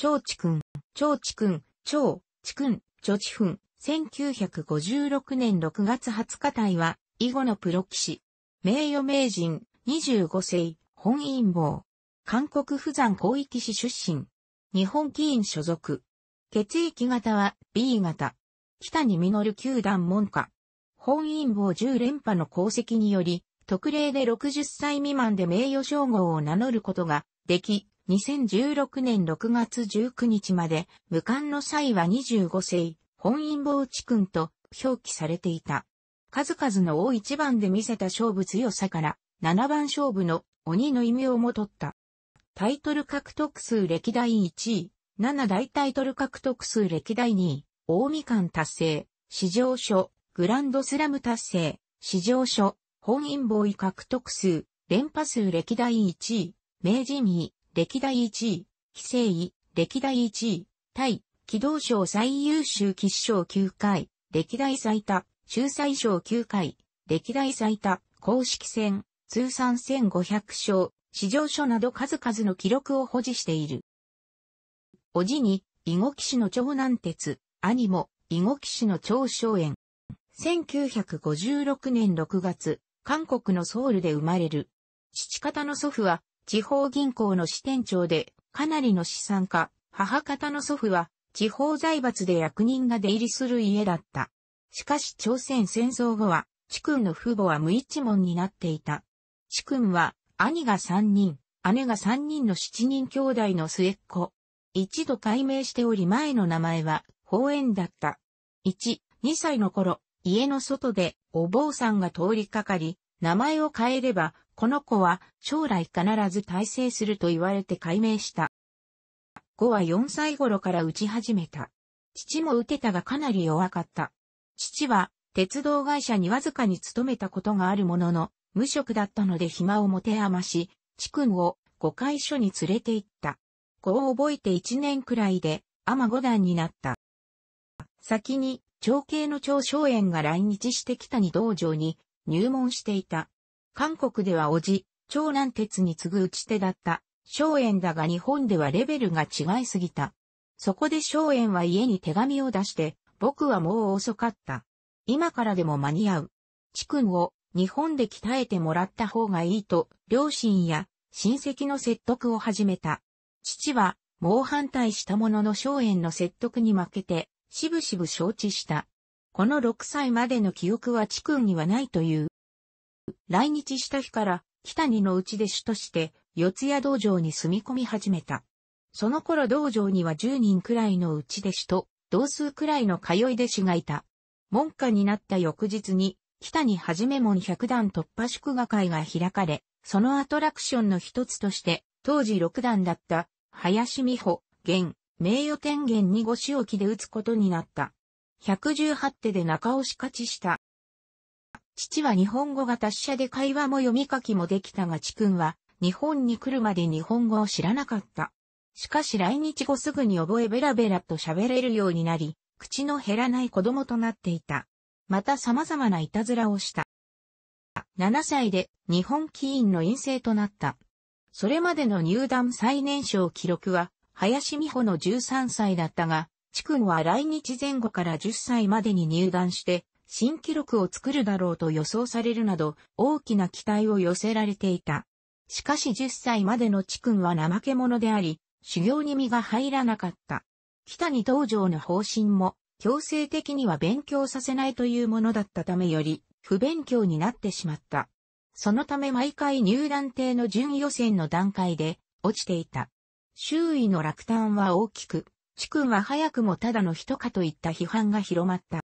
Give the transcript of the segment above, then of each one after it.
長地君、長地君、長、地君、長地君、1956年6月20日隊は、囲碁のプロ棋士。名誉名人、25世、本因坊。韓国釜山広域市出身。日本棋院所属。血液型は B 型。北に実る球団門下。本因坊10連覇の功績により、特例で60歳未満で名誉称号を名乗ることができ、2016年6月19日まで、武漢の際は25世、本因坊地君と表記されていた。数々の大一番で見せた勝負強さから、七番勝負の鬼の異名も取った。タイトル獲得数歴代1位、七大タイトル獲得数歴代2位、大みかん達成、史上書、グランドスラム達成、史上書、本因坊位獲得数、連覇数歴代1位、名人位、歴代1位、規制位、歴代1位、対、機動賞最優秀騎士賞9回、歴代最多、仲裁賞9回、歴代最多、公式戦、通算1500勝、史上書など数々の記録を保持している。おじに、囲碁騎士の長男鉄、兄も、囲碁騎士の長荘園。1956年6月、韓国のソウルで生まれる。父方の祖父は、地方銀行の支店長で、かなりの資産家、母方の祖父は、地方財閥で役人が出入りする家だった。しかし朝鮮戦争後は、地君の父母は無一文になっていた。地君は、兄が三人、姉が三人の七人兄弟の末っ子。一度改名しており前の名前は、宝円だった。一、二歳の頃、家の外でお坊さんが通りかかり、名前を変えればこの子は将来必ず大成すると言われて改名した。5は4歳頃から打ち始めた。父も打てたがかなり弱かった。父は鉄道会社にわずかに勤めたことがあるものの、無職だったので暇を持て余し、地君を5回所に連れて行った。子を覚えて1年くらいで、天五段になった。先に、長兄の長小園が来日してきたに道場に入門していた。韓国ではおじ、長男鉄に次ぐ打ち手だった、荘園だが日本ではレベルが違いすぎた。そこで荘園は家に手紙を出して、僕はもう遅かった。今からでも間に合う。チ君を日本で鍛えてもらった方がいいと、両親や親戚の説得を始めた。父は、猛反対したものの荘園の説得に負けて、しぶしぶ承知した。この6歳までの記憶はチ君にはないという。来日した日から、北にのうち弟子として、四谷道場に住み込み始めた。その頃道場には10人くらいのうち弟子と、同数くらいの通い弟子がいた。門下になった翌日に、北にはじめ門百段突破祝賀会が開かれ、そのアトラクションの一つとして、当時六段だった、林美穂、現、名誉天元にご仕置きで打つことになった。118手で中押し勝ちした父は日本語が達者で会話も読み書きもできたがチ君は日本に来るまで日本語を知らなかった。しかし来日後すぐに覚えベラベラと喋れるようになり、口の減らない子供となっていた。また様々ないたずらをした。7歳で日本棋院の院生となった。それまでの入団最年少記録は、林美穂の13歳だったが、チ君は来日前後から10歳までに入団して、新記録を作るだろうと予想されるなど、大きな期待を寄せられていた。しかし10歳までの地君は怠け者であり、修行に身が入らなかった。北に登場の方針も、強制的には勉強させないというものだったためより、不勉強になってしまった。そのため毎回入団艇の準予選の段階で、落ちていた。周囲の落胆は大きく、地君は早くもただの人かといった批判が広まった。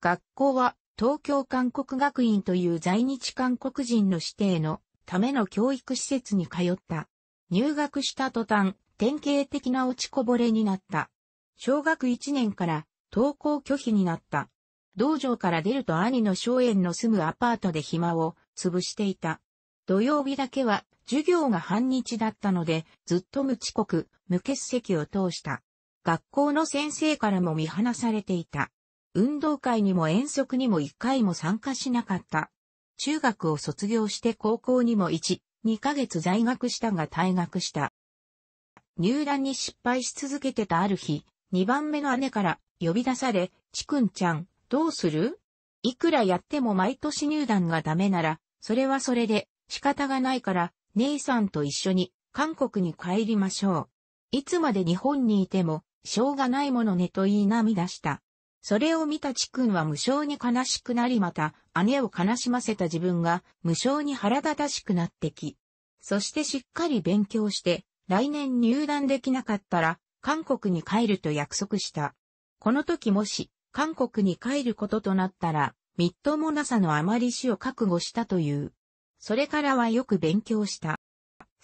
学校は東京韓国学院という在日韓国人の指定のための教育施設に通った。入学した途端、典型的な落ちこぼれになった。小学1年から登校拒否になった。道場から出ると兄の荘園の住むアパートで暇を潰していた。土曜日だけは授業が半日だったので、ずっと無遅刻、無欠席を通した。学校の先生からも見放されていた。運動会にも遠足にも一回も参加しなかった。中学を卒業して高校にも1、2ヶ月在学したが退学した。入団に失敗し続けてたある日、2番目の姉から呼び出され、ちくんちゃん、どうするいくらやっても毎年入団がダメなら、それはそれで仕方がないから、姉さんと一緒に韓国に帰りましょう。いつまで日本にいても、しょうがないものねと言い涙した。それを見たチ君は無性に悲しくなりまた、姉を悲しませた自分が無性に腹立たしくなってき。そしてしっかり勉強して、来年入団できなかったら、韓国に帰ると約束した。この時もし、韓国に帰ることとなったら、みっともなさのあまり死を覚悟したという。それからはよく勉強した。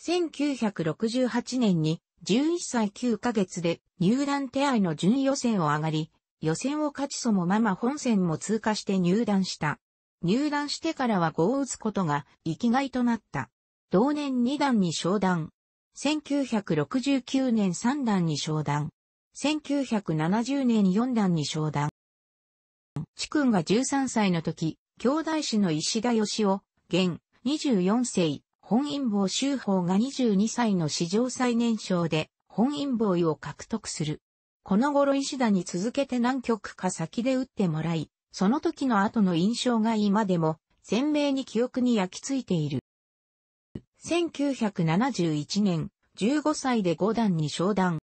1968年に11歳9ヶ月で入団手合の準予選を上がり、予選を勝ちそもまま本戦も通過して入団した。入団してからは5を打つことが生きがいとなった。同年2段に昇段。1969年3段に昇段。1970年4段に昇段。地君が13歳の時、兄弟子の石田義雄、現、24世、本因坊修法が22歳の史上最年少で、本因坊を獲得する。この頃石田に続けて何曲か先で打ってもらい、その時の後の印象が今でも鮮明に記憶に焼き付いている。1971年、15歳で5段に昇段。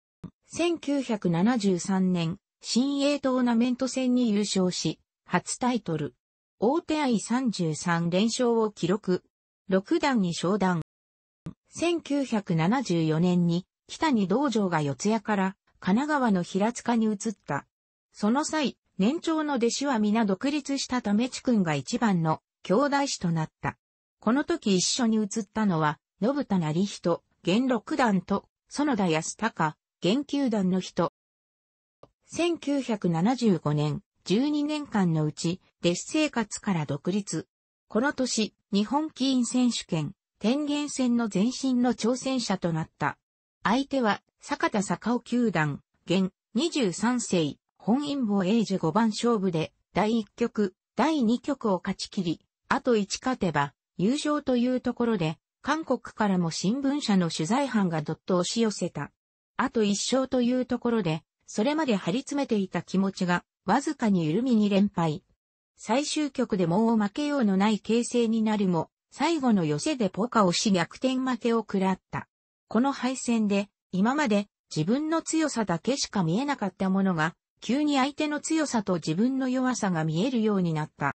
1973年、新英トーナメント戦に優勝し、初タイトル。大手愛33連勝を記録。6段に昇段。1974年に、北に道場が四谷から神奈川の平塚に移った。その際、年長の弟子は皆独立したためちくんが一番の兄弟子となった。この時一緒に移ったのは、信田成人、元六段と、園田康隆、元九段の人。1975年、12年間のうち、弟子生活から独立。この年、日本棋院選手権、天元戦の前身の挑戦者となった。相手は、坂田坂尾球団、現、23世、本因坊英治5番勝負で、第1局、第2局を勝ち切り、あと1勝てば、優勝というところで、韓国からも新聞社の取材班がどっと押し寄せた。あと1勝というところで、それまで張り詰めていた気持ちが、わずかに緩みに連敗。最終局でもう負けようのない形勢になるも、最後の寄せでポカをし逆転負けを食らった。この敗戦で、今まで自分の強さだけしか見えなかったものが、急に相手の強さと自分の弱さが見えるようになった。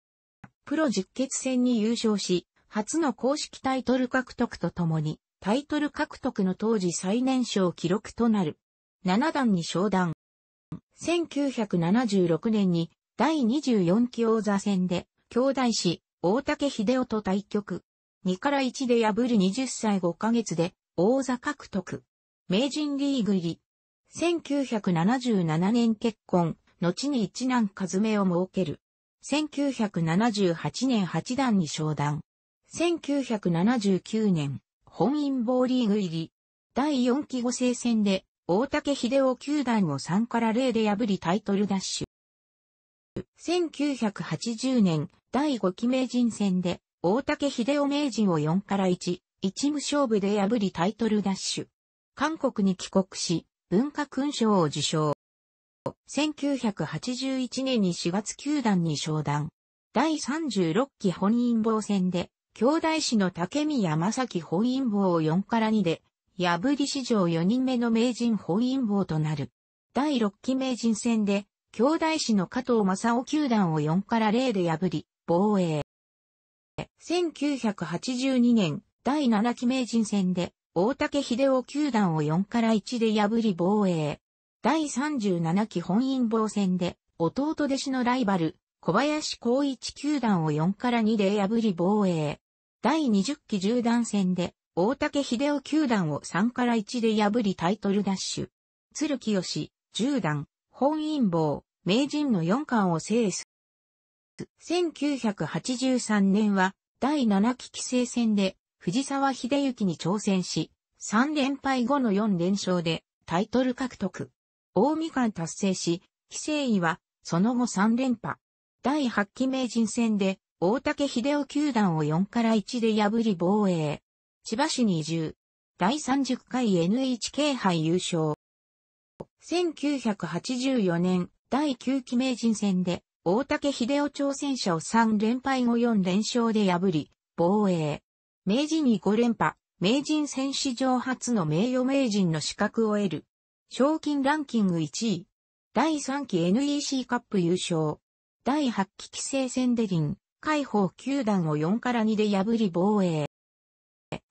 プロ実決戦に優勝し、初の公式タイトル獲得とともに、タイトル獲得の当時最年少記録となる。7段に昇段。1976年に第24期王座戦で、兄弟子、大竹秀夫と対局。2から1で破る20歳5ヶ月で、王座獲得。名人リーグ入り。1977年結婚、後に一男和めを設ける。1978年八段に昇段。1979年、本因坊リーグ入り。第4期五星戦で、大竹秀夫九段を3から0で破りタイトルダッシュ。1980年、第5期名人戦で、大竹秀夫名人を4から1、一無勝負で破りタイトル奪取。韓国に帰国し、文化勲章を受賞。1981年に4月球団に昇段。第36期本因坊戦で、兄弟子の竹宮正樹本因坊を4から2で、破り史上4人目の名人本因坊となる。第6期名人戦で、兄弟子の加藤正夫球団を4から0で破り、防衛。1982年、第7期名人戦で、大竹秀夫球団を4から1で破り防衛。第37期本因坊戦で、弟弟子のライバル、小林光一球団を4から2で破り防衛。第20期十段戦で、大竹秀夫球団を3から1で破りタイトルダッシュ。鶴木義、十段、本因坊、名人の4冠を制す。1983年は、第7期規制戦で、藤沢秀行に挑戦し、3連敗後の4連勝でタイトル獲得。大みかん達成し、棋聖位はその後3連覇。第8期名人戦で大竹秀夫球団を4から1で破り防衛。千葉市に移住。第30回 NHK 杯優勝。1984年第9期名人戦で大竹秀夫挑戦者を3連敗後4連勝で破り、防衛。名人に5連覇、名人戦史上初の名誉名人の資格を得る。賞金ランキング1位。第3期 NEC カップ優勝。第8期規制戦で林、解放球団を4から2で破り防衛。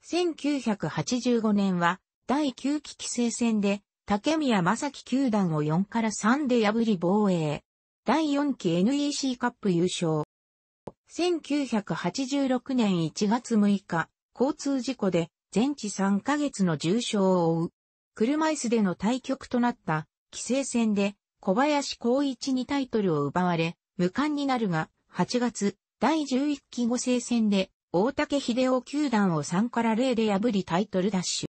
1985年は、第9期規制戦で、竹宮正樹球団を4から3で破り防衛。第4期 NEC カップ優勝。1986年1月6日、交通事故で全治3ヶ月の重傷を負う。車椅子での対局となった棋聖戦で小林光一にタイトルを奪われ、無冠になるが、8月、第11期後聖戦で、大竹秀夫球団を3から0で破りタイトル奪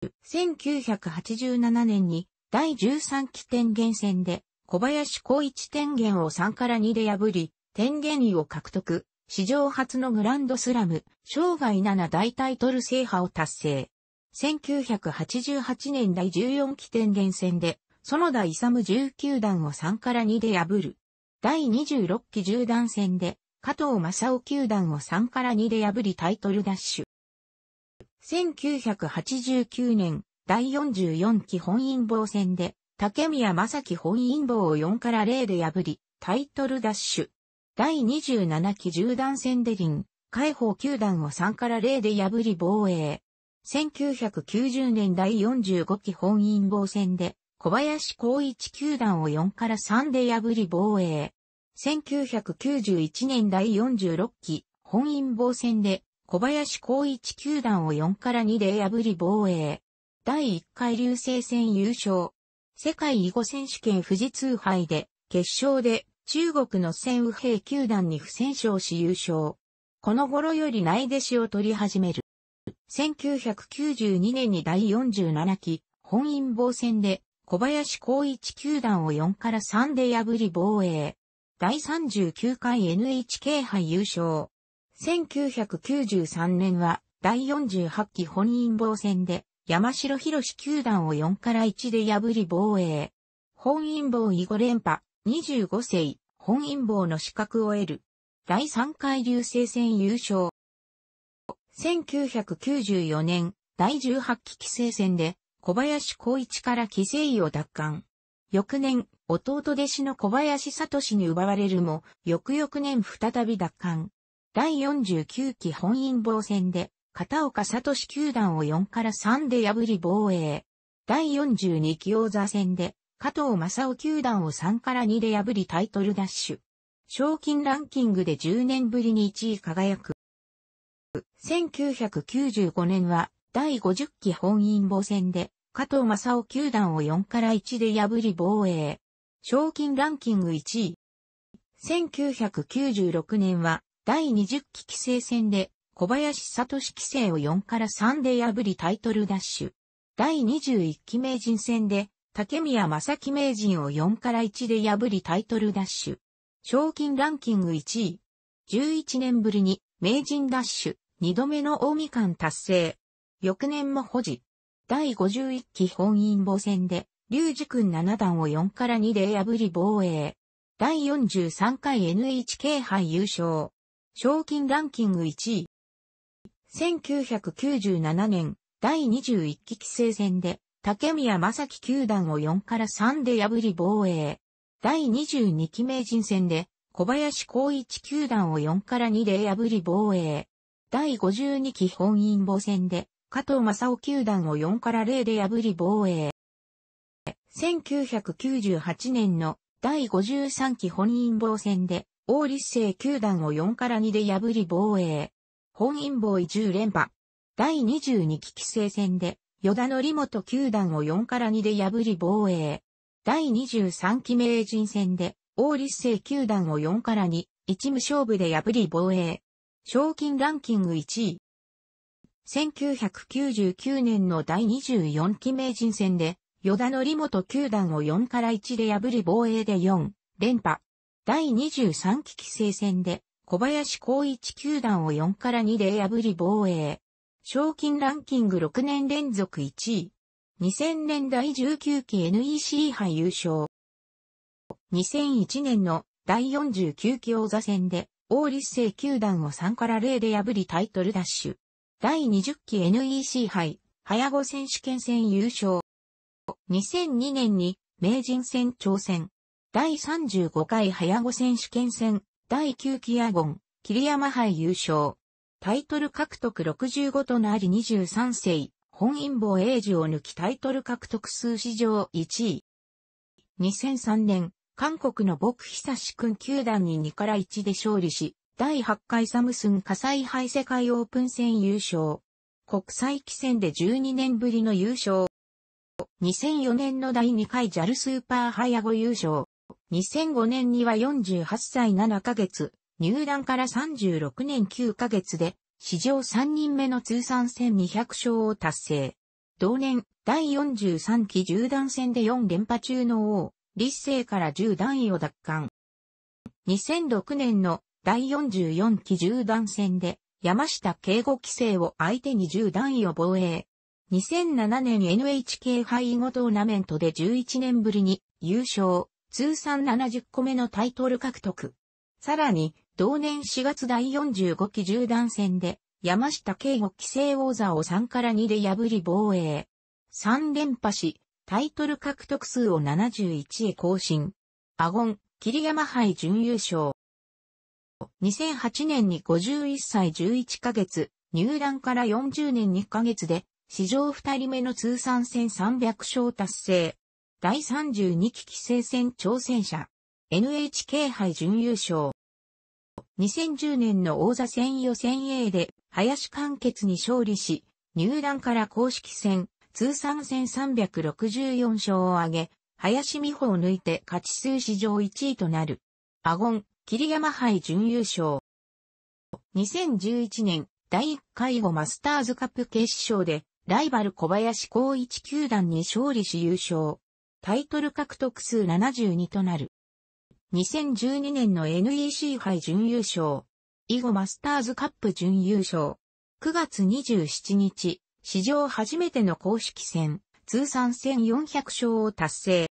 取。1987年に、第13期天元戦で、小林光一天元を3から2で破り、天元位を獲得、史上初のグランドスラム、生涯7大タイトル制覇を達成。1988年第14期天元戦で、園田勇19段を3から2で破る。第26期10段戦で、加藤正雄9段を3から2で破りタイトルダッシュ。1989年、第44期本因坊戦で、竹宮正樹本因坊を4から0で破り、タイトルダッシュ。第27期縦断戦で臨、解放球団を3から0で破り防衛。1990年第45期本因坊戦で、小林光一球団を4から3で破り防衛。1991年第46期本因坊戦で、小林光一球団を4から2で破り防衛。第1回流星戦優勝。世界囲碁選手権富士通杯で、決勝で中国の戦右兵球団に不戦勝し優勝。この頃より内弟子を取り始める。1992年に第47期本因坊戦で小林光一球団を4から3で破り防衛。第39回 NHK 杯優勝。1993年は第48期本因坊戦で山城博球団を4から1で破り防衛。本因坊囲碁連覇、25世、本因坊の資格を得る。第3回流星戦優勝。1994年、第18期棋聖戦で、小林光一から棋聖位を奪還。翌年、弟弟子の小林聡に奪われるも、翌々年再び奪還。第49期本因坊戦で、片岡聡九段を4から3で破り防衛。第42期王座戦で、加藤正夫球団を3から2で破りタイトルダッシュ。賞金ランキングで10年ぶりに1位輝く。1995年は第50期本因坊戦で加藤正夫球団を4から1で破り防衛。賞金ランキング1位。1996年は第20期規制戦で小林聡規制を4から3で破りタイトルダッシュ。第21期名人戦で竹宮正樹名人を4から1で破りタイトルダッシュ。賞金ランキング1位。11年ぶりに名人ダッシュ2度目の大みかん達成。翌年も保持。第51期本因坊戦で、龍二君7段を4から2で破り防衛。第43回 NHK 杯優勝。賞金ランキング1位。1997年、第21期棋聖戦で、竹宮正樹球団を4から3で破り防衛。第22期名人戦で、小林光一球団を4から2で破り防衛。第52期本因坊戦で、加藤正夫球団を4から0で破り防衛。1998年の第53期本因坊戦で、王立生球団を4から2で破り防衛。本因坊移住連覇。第22期規制戦で、与田則本球団を4から2で破り防衛。第23期名人戦で、王立成球団を4から2、一無勝負で破り防衛。賞金ランキング1位。1999年の第24期名人戦で、与田則本球団を4から1で破り防衛で4、連覇。第23期規制戦で、小林光一球団を4から2で破り防衛。賞金ランキング6年連続1位。2000年第19期 NEC 杯優勝。2001年の第49期王座戦で、王立成球団を3から0で破りタイトルダッシュ。第20期 NEC 杯、早碁選手権戦優勝。2002年に名人戦挑戦。第35回早碁選手権戦、第9期アゴン、桐山杯優勝。タイトル獲得65となり23世、本因坊英樹を抜きタイトル獲得数史上1位。2003年、韓国の僕久志君球団に2から1で勝利し、第8回サムスン火災杯世界オープン戦優勝。国際棋戦で12年ぶりの優勝。2004年の第2回ジャルスーパーハヤゴ優勝。2005年には48歳7ヶ月、入団から36年9ヶ月で、史上3人目の通算1200勝を達成。同年、第43期縦断戦で4連覇中の王、立成から10段位を奪還。2006年の第44期縦断戦で、山下敬吾規制を相手に10段位を防衛。2007年 NHK 杯囲碁トーナメントで11年ぶりに優勝、通算70個目のタイトル獲得。さらに、同年4月第45期縦断戦で、山下慶吾規制王座を3から2で破り防衛。3連覇し、タイトル獲得数を71へ更新。アゴン、霧山杯準優勝。2008年に51歳11ヶ月、入団から40年2ヶ月で、史上2人目の通算戦300勝達成。第32期規制戦挑戦者。NHK 杯準優勝。2010年の王座戦予選 A で林完結に勝利し、入団から公式戦、通算戦364勝を挙げ、林美穂を抜いて勝ち数史上1位となる。アゴン、霧山杯準優勝。2011年、第1回後マスターズカップ決勝で、ライバル小林光一球団に勝利し優勝。タイトル獲得数72となる。2012年の NEC 杯準優勝。以後マスターズカップ準優勝。9月27日、史上初めての公式戦、通算1400勝を達成。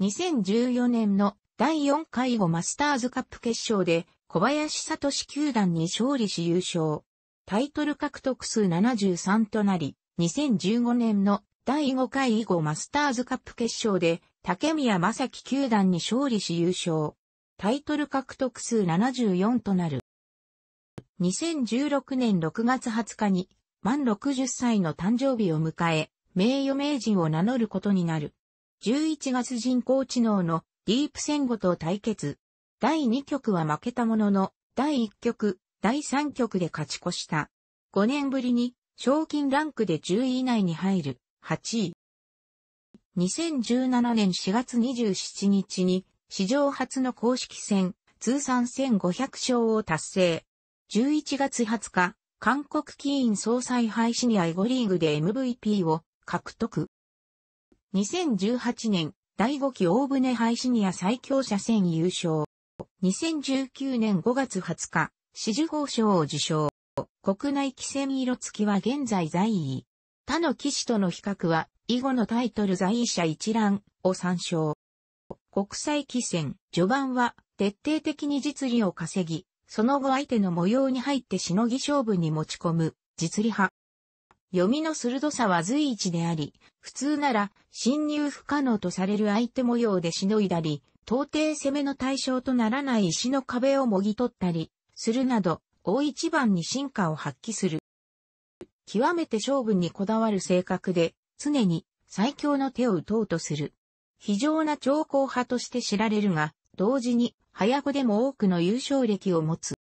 2014年の第4回後マスターズカップ決勝で小林聡球団に勝利し優勝。タイトル獲得数73となり、2015年の第5回以後マスターズカップ決勝で、竹宮正樹球団に勝利し優勝。タイトル獲得数74となる。2016年6月20日に、満60歳の誕生日を迎え、名誉名人を名乗ることになる。11月人工知能のディープ戦後と対決。第2局は負けたものの、第1局、第3局で勝ち越した。5年ぶりに、賞金ランクで10位以内に入る。8位。2017年4月27日に、史上初の公式戦、通算1500勝を達成。11月20日、韓国キーン総裁杯シニアエゴリーグで MVP を獲得。2018年、第5期大船杯シニア最強者戦優勝。2019年5月20日、紫綬褒章を受賞。国内規戦色付きは現在在位。他の騎士との比較は、以後のタイトル在位者一覧を参照。国際棋戦、序盤は徹底的に実利を稼ぎ、その後相手の模様に入ってしのぎ勝負に持ち込む、実利派。読みの鋭さは随一であり、普通なら侵入不可能とされる相手模様でしのいだり、到底攻めの対象とならない石の壁をもぎ取ったり、するなど、大一番に進化を発揮する。極めて勝負にこだわる性格で、常に最強の手を打とうとする。非常な長考派として知られるが、同時に、早子でも多くの優勝歴を持つ。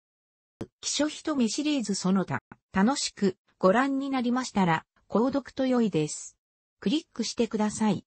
気象一目シリーズその他、楽しくご覧になりましたら、購読と良いです。クリックしてください。